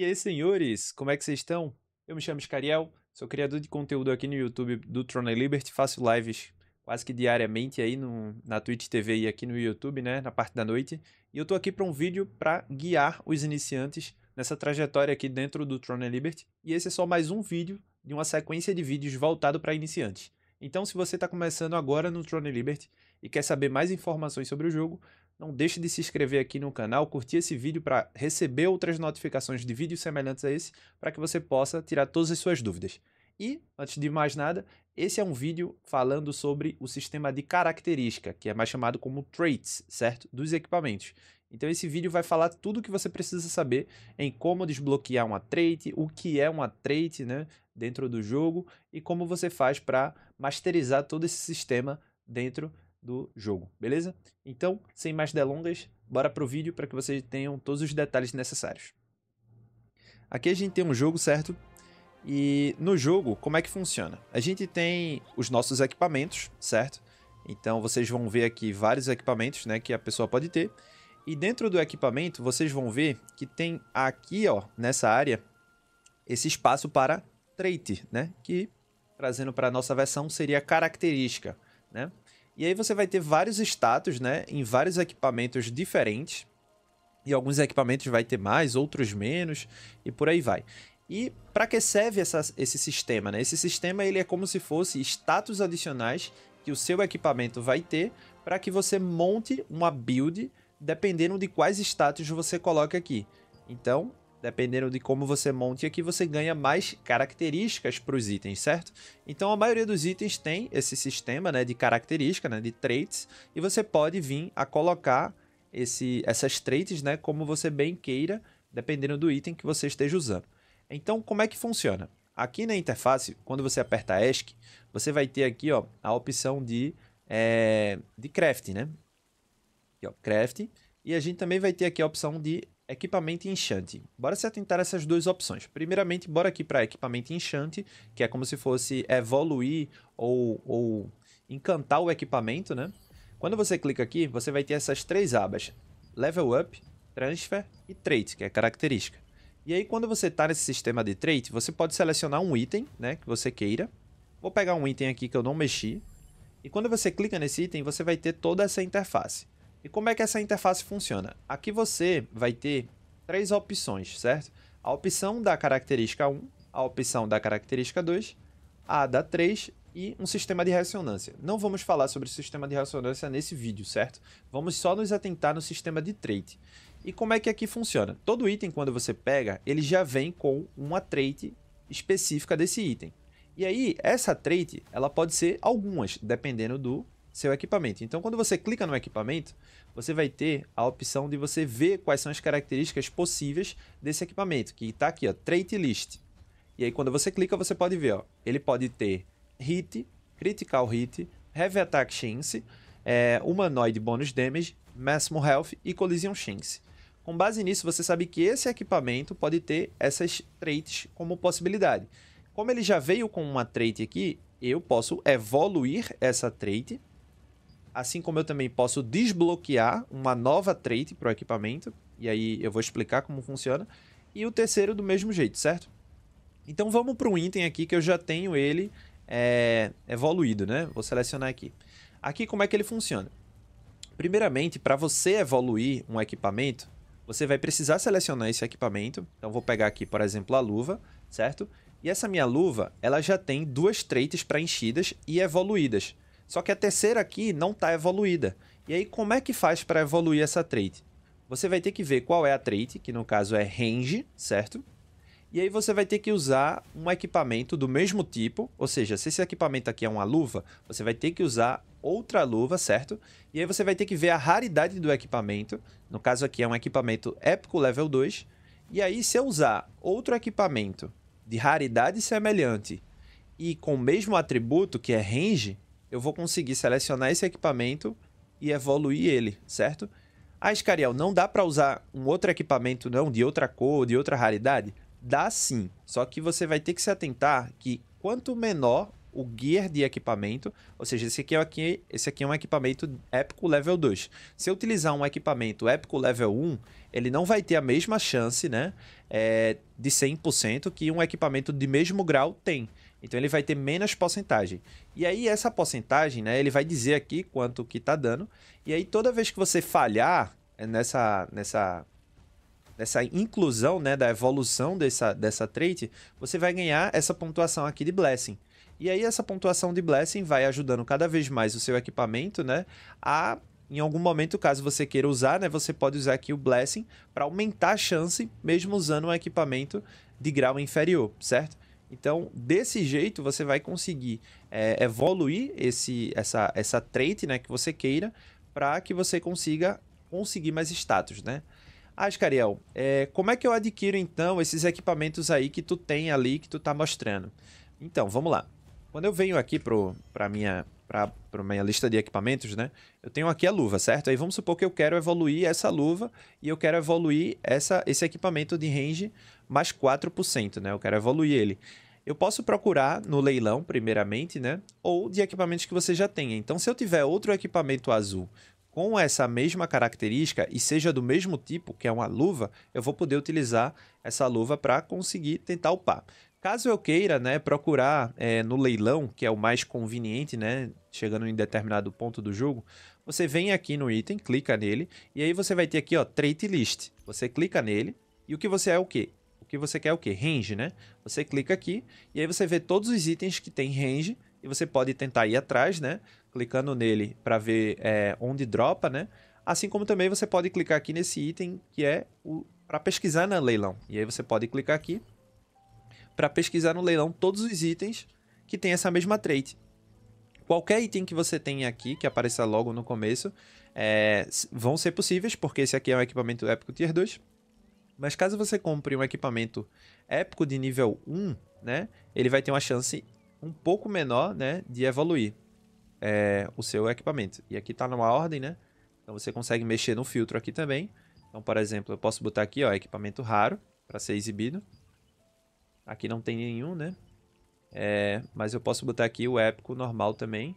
E aí, senhores, como é que vocês estão? Eu me chamo Escariel, sou criador de conteúdo aqui no YouTube do Tron Liberty, faço lives quase que diariamente aí no, na Twitch TV e aqui no YouTube, né, na parte da noite. E eu tô aqui para um vídeo para guiar os iniciantes nessa trajetória aqui dentro do Tron Liberty. E esse é só mais um vídeo de uma sequência de vídeos voltado para iniciantes. Então, se você está começando agora no Tron Liberty e quer saber mais informações sobre o jogo, não deixe de se inscrever aqui no canal, curtir esse vídeo para receber outras notificações de vídeos semelhantes a esse, para que você possa tirar todas as suas dúvidas. E, antes de mais nada, esse é um vídeo falando sobre o sistema de característica, que é mais chamado como traits, certo? Dos equipamentos. Então esse vídeo vai falar tudo o que você precisa saber em como desbloquear uma trait, o que é uma trait, né, dentro do jogo e como você faz para masterizar todo esse sistema dentro do jogo, beleza? Então, sem mais delongas, bora pro vídeo para que vocês tenham todos os detalhes necessários. Aqui a gente tem um jogo, certo? E no jogo, como é que funciona? A gente tem os nossos equipamentos, certo? Então vocês vão ver aqui vários equipamentos, né, que a pessoa pode ter. E dentro do equipamento, vocês vão ver que tem aqui, ó, nessa área, esse espaço para trait, né, que trazendo para a nossa versão seria característica, né? E aí você vai ter vários status, né? Em vários equipamentos diferentes. E alguns equipamentos vai ter mais, outros menos, e por aí vai. E para que serve essa, esse sistema? Né? Esse sistema ele é como se fosse status adicionais que o seu equipamento vai ter para que você monte uma build dependendo de quais status você coloca aqui. Então, dependendo de como você monte aqui, você ganha mais características para os itens, certo? Então a maioria dos itens tem esse sistema né, de característica, né, de traits, e você pode vir a colocar esse, essas traits né, como você bem queira, dependendo do item que você esteja usando. Então como é que funciona? Aqui na interface, quando você aperta ESC, você vai ter aqui ó, a opção de, é, de craft, né? Aqui, ó, craft. E a gente também vai ter aqui a opção de equipamento e enchante. Bora se atentar a essas duas opções. Primeiramente, bora aqui para equipamento e enchante, que é como se fosse evoluir ou, ou encantar o equipamento, né? Quando você clica aqui, você vai ter essas três abas. Level Up, Transfer e Trait, que é característica. E aí, quando você está nesse sistema de trait, você pode selecionar um item né, que você queira. Vou pegar um item aqui que eu não mexi. E quando você clica nesse item, você vai ter toda essa interface. E como é que essa interface funciona? Aqui você vai ter três opções, certo? A opção da característica 1, a opção da característica 2, a da 3 e um sistema de ressonância. Não vamos falar sobre o sistema de ressonância nesse vídeo, certo? Vamos só nos atentar no sistema de trait. E como é que aqui funciona? Todo item, quando você pega, ele já vem com uma trait específica desse item. E aí, essa trait, ela pode ser algumas, dependendo do seu equipamento. Então, quando você clica no equipamento, você vai ter a opção de você ver quais são as características possíveis desse equipamento, que está aqui, ó, Trait List. E aí, quando você clica, você pode ver, ó, ele pode ter Hit, Critical Hit, Heavy Attack Chance, é, Humanoid Bonus Damage, Maximum Health e Collision Chance. Com base nisso, você sabe que esse equipamento pode ter essas traits como possibilidade. Como ele já veio com uma trait aqui, eu posso evoluir essa trait assim como eu também posso desbloquear uma nova trait para o equipamento, e aí eu vou explicar como funciona, e o terceiro do mesmo jeito, certo? Então vamos para um item aqui que eu já tenho ele é, evoluído, né? Vou selecionar aqui. Aqui como é que ele funciona? Primeiramente, para você evoluir um equipamento, você vai precisar selecionar esse equipamento. Então vou pegar aqui, por exemplo, a luva, certo? E essa minha luva, ela já tem duas traits preenchidas e evoluídas. Só que a terceira aqui não está evoluída. E aí, como é que faz para evoluir essa trait? Você vai ter que ver qual é a trait, que no caso é range, certo? E aí você vai ter que usar um equipamento do mesmo tipo, ou seja, se esse equipamento aqui é uma luva, você vai ter que usar outra luva, certo? E aí você vai ter que ver a raridade do equipamento, no caso aqui é um equipamento épico level 2, e aí se eu usar outro equipamento de raridade semelhante e com o mesmo atributo, que é range, eu vou conseguir selecionar esse equipamento e evoluir ele, certo? Ah, Iscariel, não dá para usar um outro equipamento não, de outra cor, de outra raridade? Dá sim, só que você vai ter que se atentar que quanto menor o gear de equipamento, ou seja, esse aqui, é aqui, esse aqui é um equipamento épico level 2. Se eu utilizar um equipamento épico level 1, ele não vai ter a mesma chance né, é, de 100% que um equipamento de mesmo grau tem. Então ele vai ter menos porcentagem. E aí essa porcentagem, né, ele vai dizer aqui quanto que tá dando. E aí toda vez que você falhar nessa nessa nessa inclusão, né, da evolução dessa dessa trait, você vai ganhar essa pontuação aqui de blessing. E aí essa pontuação de blessing vai ajudando cada vez mais o seu equipamento, né, a em algum momento, caso você queira usar, né, você pode usar aqui o blessing para aumentar a chance mesmo usando um equipamento de grau inferior, certo? Então, desse jeito, você vai conseguir é, evoluir esse, essa, essa trait né, que você queira para que você consiga conseguir mais status, né? Ascariel, ah, é, como é que eu adquiro, então, esses equipamentos aí que tu tem ali, que tu tá mostrando? Então, vamos lá. Quando eu venho aqui para minha para a minha lista de equipamentos, né? Eu tenho aqui a luva, certo? Aí vamos supor que eu quero evoluir essa luva e eu quero evoluir essa, esse equipamento de range mais 4%, né? Eu quero evoluir ele. Eu posso procurar no leilão, primeiramente, né? Ou de equipamentos que você já tenha. Então, se eu tiver outro equipamento azul com essa mesma característica e seja do mesmo tipo, que é uma luva, eu vou poder utilizar essa luva para conseguir tentar upar. Caso eu queira, né, procurar é, no leilão, que é o mais conveniente, né, chegando em determinado ponto do jogo, você vem aqui no item, clica nele, e aí você vai ter aqui, ó, Trait List. Você clica nele, e o que você é o quê? O que você quer é o quê? Range, né? Você clica aqui, e aí você vê todos os itens que tem range, e você pode tentar ir atrás, né, clicando nele para ver é, onde dropa, né, assim como também você pode clicar aqui nesse item que é para pesquisar na leilão. E aí você pode clicar aqui para pesquisar no leilão todos os itens que tem essa mesma trait. Qualquer item que você tenha aqui, que apareça logo no começo, é, vão ser possíveis, porque esse aqui é um equipamento épico tier 2. Mas caso você compre um equipamento épico de nível 1, né, ele vai ter uma chance um pouco menor né, de evoluir é, o seu equipamento. E aqui está numa ordem, né? Então você consegue mexer no filtro aqui também. Então, por exemplo, eu posso botar aqui ó, equipamento raro para ser exibido. Aqui não tem nenhum, né? É, mas eu posso botar aqui o épico normal também.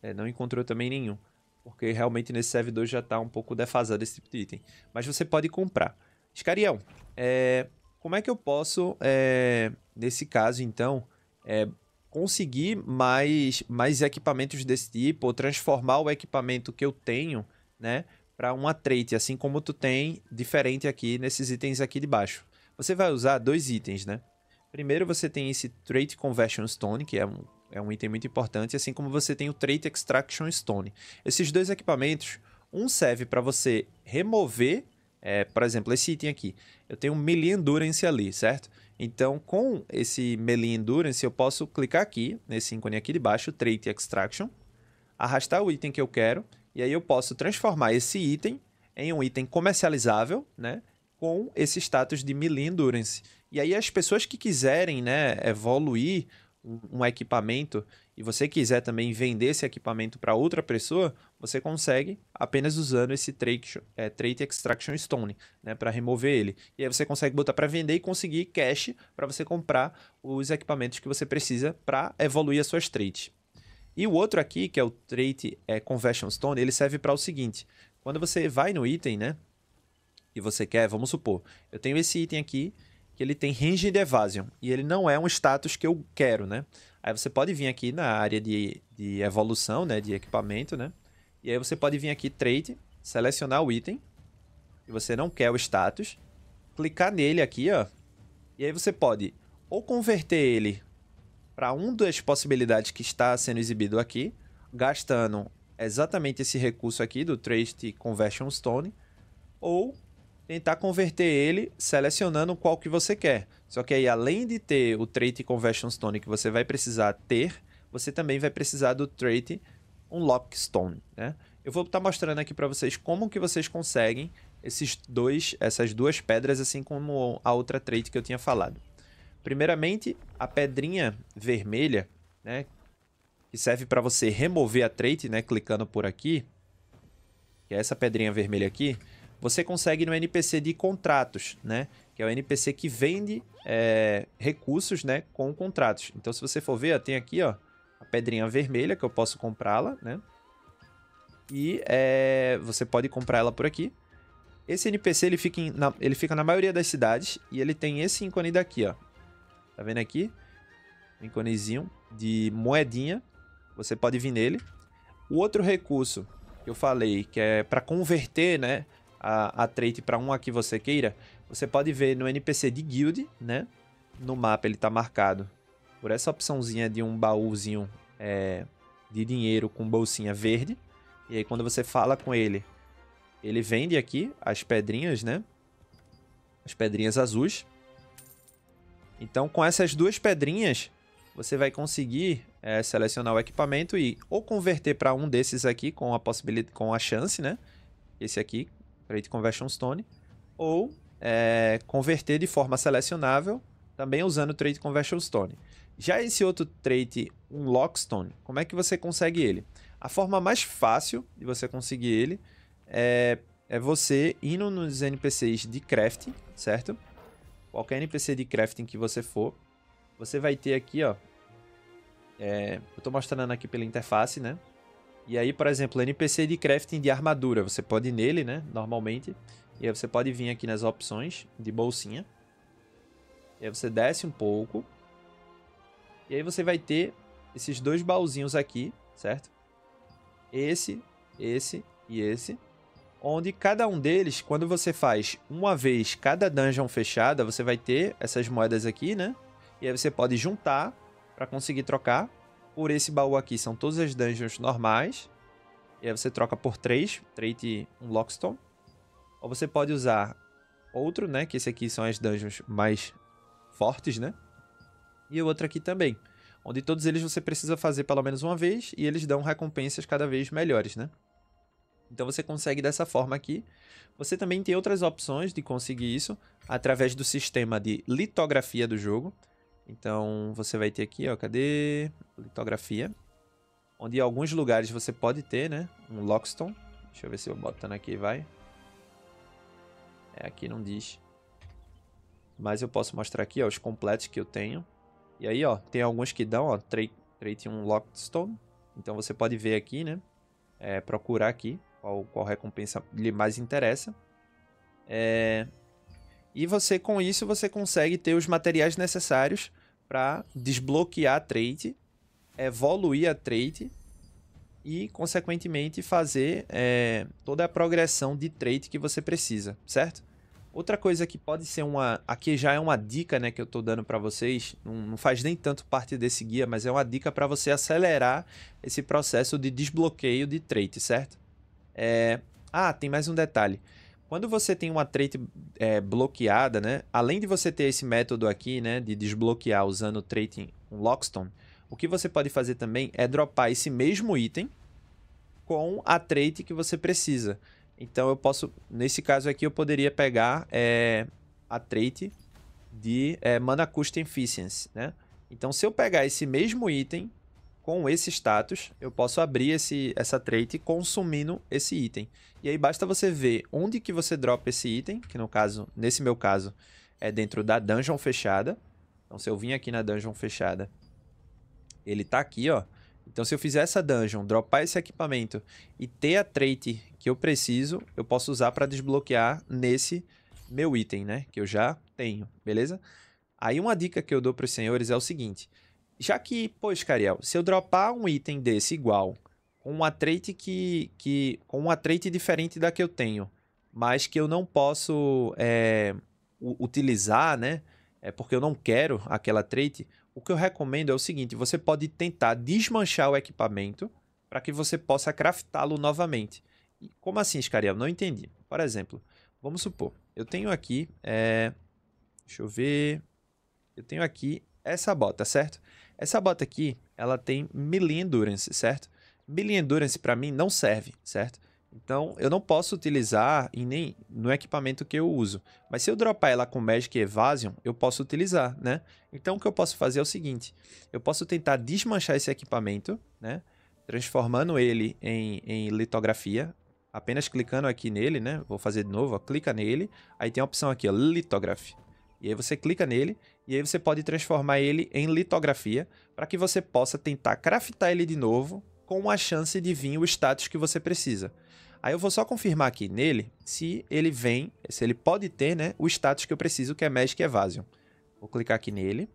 É, não encontrou também nenhum. Porque realmente nesse servidor já está um pouco defasado esse tipo de item. Mas você pode comprar. Escarião, é, como é que eu posso, é, nesse caso então, é, conseguir mais, mais equipamentos desse tipo? Ou transformar o equipamento que eu tenho, né? Para uma trait, assim como tu tem diferente aqui nesses itens aqui de baixo você vai usar dois itens, né? Primeiro você tem esse Trait Conversion Stone, que é um, é um item muito importante, assim como você tem o Trait Extraction Stone. Esses dois equipamentos, um serve para você remover, é, por exemplo, esse item aqui. Eu tenho um Melee Endurance ali, certo? Então, com esse Melee Endurance, eu posso clicar aqui, nesse ícone aqui de baixo, Trait Extraction, arrastar o item que eu quero, e aí eu posso transformar esse item em um item comercializável, né? com esse status de melee endurance. E aí as pessoas que quiserem, né, evoluir um equipamento e você quiser também vender esse equipamento para outra pessoa, você consegue apenas usando esse trait, é, trait extraction stone, né, para remover ele. E aí você consegue botar para vender e conseguir cash para você comprar os equipamentos que você precisa para evoluir as suas traits. E o outro aqui, que é o trait é, conversion stone, ele serve para o seguinte: quando você vai no item, né, e você quer, vamos supor, eu tenho esse item aqui que ele tem Range de Evasion e ele não é um status que eu quero, né? Aí você pode vir aqui na área de, de evolução, né, de equipamento, né? E aí você pode vir aqui Trade, selecionar o item e você não quer o status, clicar nele aqui, ó. E aí você pode ou converter ele para uma das possibilidades que está sendo exibido aqui, gastando exatamente esse recurso aqui do Trade Conversion Stone, ou tentar converter ele selecionando qual que você quer. Só que aí, além de ter o trait conversion stone que você vai precisar ter, você também vai precisar do trait unlock stone, né? Eu vou estar tá mostrando aqui para vocês como que vocês conseguem esses dois, essas duas pedras, assim como a outra trait que eu tinha falado. Primeiramente, a pedrinha vermelha, né, que serve para você remover a trait, né, clicando por aqui, que é essa pedrinha vermelha aqui, você consegue no NPC de contratos, né? Que é o NPC que vende é, recursos, né? Com contratos. Então, se você for ver, ó, tem aqui, ó, a pedrinha vermelha que eu posso comprá-la, né? E é, você pode comprar ela por aqui. Esse NPC ele fica, em, na, ele fica na maioria das cidades e ele tem esse ícone daqui, ó. Tá vendo aqui? Um íconezinho de moedinha. Você pode vir nele. O outro recurso que eu falei, que é para converter, né, a, a trait para uma que você queira, você pode ver no NPC de guild, né? No mapa ele tá marcado por essa opçãozinha de um baúzinho é, de dinheiro com bolsinha verde. E aí quando você fala com ele, ele vende aqui as pedrinhas, né? As pedrinhas azuis. Então com essas duas pedrinhas, você vai conseguir é, selecionar o equipamento e ou converter para um desses aqui com a possibilidade, com a chance, né? Esse aqui Create Conversion Stone, ou é, converter de forma selecionável, também usando o Trade Conversion Stone. Já esse outro trade, um Lockstone, como é que você consegue ele? A forma mais fácil de você conseguir ele é, é você indo nos NPCs de crafting, certo? Qualquer NPC de crafting que você for, você vai ter aqui, ó. É, eu estou mostrando aqui pela interface, né? E aí, por exemplo, NPC de crafting de armadura, você pode ir nele, né, normalmente. E aí você pode vir aqui nas opções de bolsinha. E aí você desce um pouco. E aí você vai ter esses dois baúzinhos aqui, certo? Esse, esse e esse. Onde cada um deles, quando você faz uma vez cada dungeon fechada, você vai ter essas moedas aqui, né? E aí você pode juntar para conseguir trocar por esse baú aqui são todas as dungeons normais. E aí você troca por três trait um Lockstone. Ou você pode usar outro, né? Que esse aqui são as dungeons mais fortes, né? E o outro aqui também. Onde todos eles você precisa fazer pelo menos uma vez e eles dão recompensas cada vez melhores, né? Então você consegue dessa forma aqui. Você também tem outras opções de conseguir isso através do sistema de litografia do jogo. Então você vai ter aqui, ó, cadê? Litografia. Onde em alguns lugares você pode ter, né? Um Lockstone. Deixa eu ver se eu botando aqui, vai. É, aqui não diz. Mas eu posso mostrar aqui, ó, os completos que eu tenho. E aí, ó, tem alguns que dão, ó, trade 1 Lockstone. Então você pode ver aqui, né? É, procurar aqui qual, qual recompensa lhe mais interessa. É, e você, com isso, você consegue ter os materiais necessários para desbloquear a trade, evoluir a trade e, consequentemente, fazer é, toda a progressão de trade que você precisa, certo? Outra coisa que pode ser uma. Aqui já é uma dica né, que eu estou dando para vocês, não, não, faz nem tanto parte desse guia, mas é uma dica para você acelerar esse processo de desbloqueio de trade, certo? É... Ah, tem mais um detalhe. Quando você tem uma trait é, bloqueada, né? Além de você ter esse método aqui, né? De desbloquear usando o trait Lockstone, o que você pode fazer também é dropar esse mesmo item com a trait que você precisa. Então eu posso, nesse caso aqui, eu poderia pegar é, a trait de é, Mana Cost Efficiency, né? Então se eu pegar esse mesmo item com esse status, eu posso abrir esse, essa trait consumindo esse item. E aí basta você ver onde que você dropa esse item, que no caso, nesse meu caso, é dentro da dungeon fechada. Então se eu vim aqui na dungeon fechada, ele tá aqui, ó. Então se eu fizer essa dungeon, dropar esse equipamento e ter a trait que eu preciso, eu posso usar para desbloquear nesse meu item, né? Que eu já tenho, beleza? Aí uma dica que eu dou para os senhores é o seguinte já que, pois Cariel, se eu dropar um item desse igual, com uma trait que, que com uma trait diferente da que eu tenho, mas que eu não posso é, utilizar, né? É porque eu não quero aquela trait. O que eu recomendo é o seguinte: você pode tentar desmanchar o equipamento para que você possa craftá-lo novamente. E como assim, Iscariel? Não entendi. Por exemplo, vamos supor, eu tenho aqui, é, deixa eu ver, eu tenho aqui essa bota, certo? Essa bota aqui, ela tem melee endurance, certo? Melee endurance para mim não serve, certo? Então, eu não posso utilizar em nem no equipamento que eu uso. Mas se eu dropar ela com Magic Evasion, eu posso utilizar, né? Então, o que eu posso fazer é o seguinte. Eu posso tentar desmanchar esse equipamento, né? Transformando ele em, em litografia. Apenas clicando aqui nele, né? Vou fazer de novo, ó, clica nele. Aí tem a opção aqui, ó, e aí você clica nele e aí você pode transformar ele em litografia para que você possa tentar craftar ele de novo com a chance de vir o status que você precisa. Aí eu vou só confirmar aqui nele se ele vem, se ele pode ter né, o status que eu preciso, que é Magic Evasion. Vou clicar aqui nele.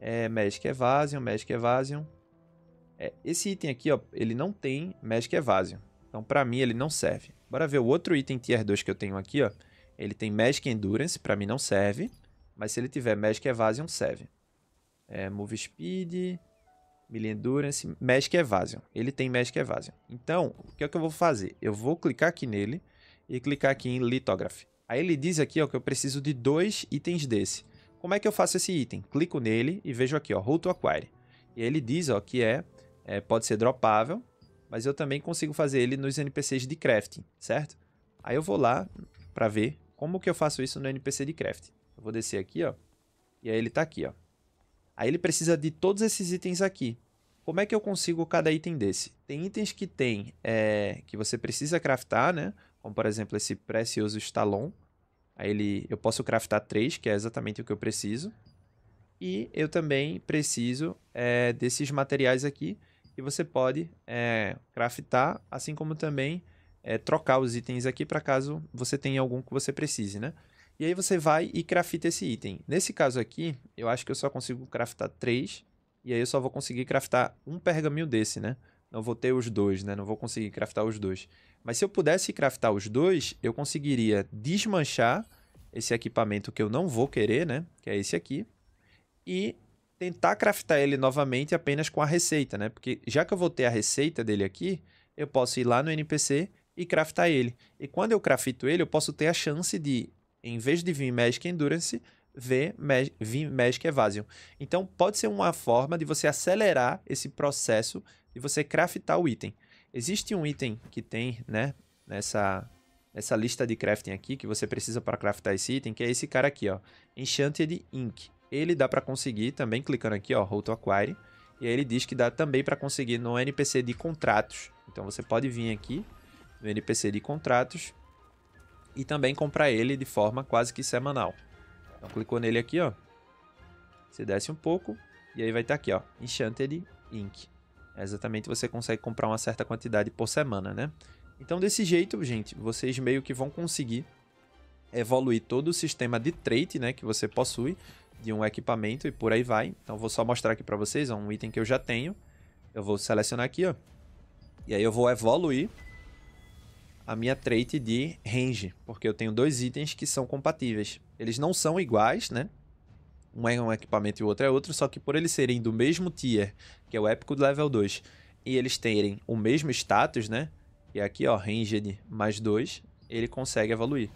É Magic Evasion, Magic Evasion. É, esse item aqui, ó, ele não tem Magic Evasion. Então, para mim, ele não serve. Bora ver o outro item Tier 2 que eu tenho aqui, ó. Ele tem Magic Endurance, para mim não serve. Mas se ele tiver Magic Evasion, serve. É, move Speed, Melee Endurance, Magic Evasion. Ele tem Magic Evasion. Então, o que é que eu vou fazer? Eu vou clicar aqui nele e clicar aqui em Lithography. Aí ele diz aqui ó, que eu preciso de dois itens desse. Como é que eu faço esse item? Clico nele e vejo aqui, ó, Roll to Acquire. E ele diz ó, que é, é, pode ser dropável, mas eu também consigo fazer ele nos NPCs de crafting, certo? Aí eu vou lá para ver como que eu faço isso no NPC de craft? Eu vou descer aqui, ó. E aí ele tá aqui, ó. Aí ele precisa de todos esses itens aqui. Como é que eu consigo cada item desse? Tem itens que tem, é, que você precisa craftar, né? Como, por exemplo, esse precioso estalon. Aí ele, eu posso craftar três, que é exatamente o que eu preciso. E eu também preciso é, desses materiais aqui, que você pode é, craftar, assim como também é, trocar os itens aqui para caso você tenha algum que você precise, né? E aí você vai e crafta esse item. Nesse caso aqui, eu acho que eu só consigo craftar três, e aí eu só vou conseguir craftar um pergaminho desse, né? Não vou ter os dois, né? Não vou conseguir craftar os dois. Mas se eu pudesse craftar os dois, eu conseguiria desmanchar esse equipamento que eu não vou querer, né? Que é esse aqui. E tentar craftar ele novamente apenas com a receita, né? Porque já que eu vou ter a receita dele aqui, eu posso ir lá no NPC e craftar ele. E quando eu crafto ele, eu posso ter a chance de, em vez de vir Magic Endurance, ver Mag vir Magic Evasion. Então pode ser uma forma de você acelerar esse processo de você craftar o item. Existe um item que tem, né, nessa essa lista de crafting aqui que você precisa para craftar esse item, que é esse cara aqui, ó, Enchanted Ink. Ele dá para conseguir também clicando aqui, ó, How to Acquire. E aí ele diz que dá também para conseguir no NPC de contratos. Então você pode vir aqui no NPC de contratos e também comprar ele de forma quase que semanal. Então clicou nele aqui, ó. Você desce um pouco e aí vai estar tá aqui, ó, Enchanted Inc. É exatamente, você consegue comprar uma certa quantidade por semana, né? Então desse jeito, gente, vocês meio que vão conseguir evoluir todo o sistema de trait, né, que você possui de um equipamento e por aí vai. Então vou só mostrar aqui para vocês, ó, um item que eu já tenho. Eu vou selecionar aqui, ó. E aí eu vou evoluir a minha trait de range, porque eu tenho dois itens que são compatíveis. Eles não são iguais, né? Um é um equipamento e o outro é outro, só que por eles serem do mesmo tier, que é o épico do level 2, e eles terem o mesmo status, né? E aqui, ó, ranged mais 2, ele consegue evoluir.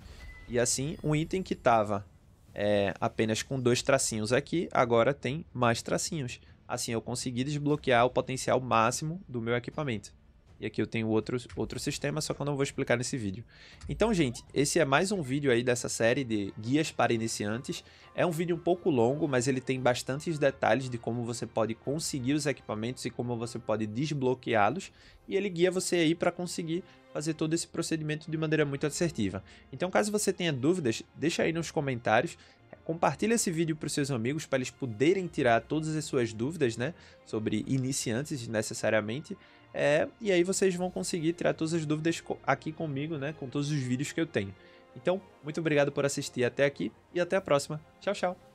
E assim, um item que tava é, apenas com dois tracinhos aqui, agora tem mais tracinhos. Assim eu consegui desbloquear o potencial máximo do meu equipamento. E aqui eu tenho outro, outro sistema, só que eu não vou explicar nesse vídeo. Então, gente, esse é mais um vídeo aí dessa série de guias para iniciantes. É um vídeo um pouco longo, mas ele tem bastantes detalhes de como você pode conseguir os equipamentos e como você pode desbloqueá-los. E ele guia você aí para conseguir fazer todo esse procedimento de maneira muito assertiva. Então, caso você tenha dúvidas, deixa aí nos comentários. Compartilhe esse vídeo para os seus amigos para eles poderem tirar todas as suas dúvidas, né, sobre iniciantes necessariamente. É, e aí vocês vão conseguir tirar todas as dúvidas aqui comigo, né? Com todos os vídeos que eu tenho. Então, muito obrigado por assistir até aqui e até a próxima. Tchau, tchau!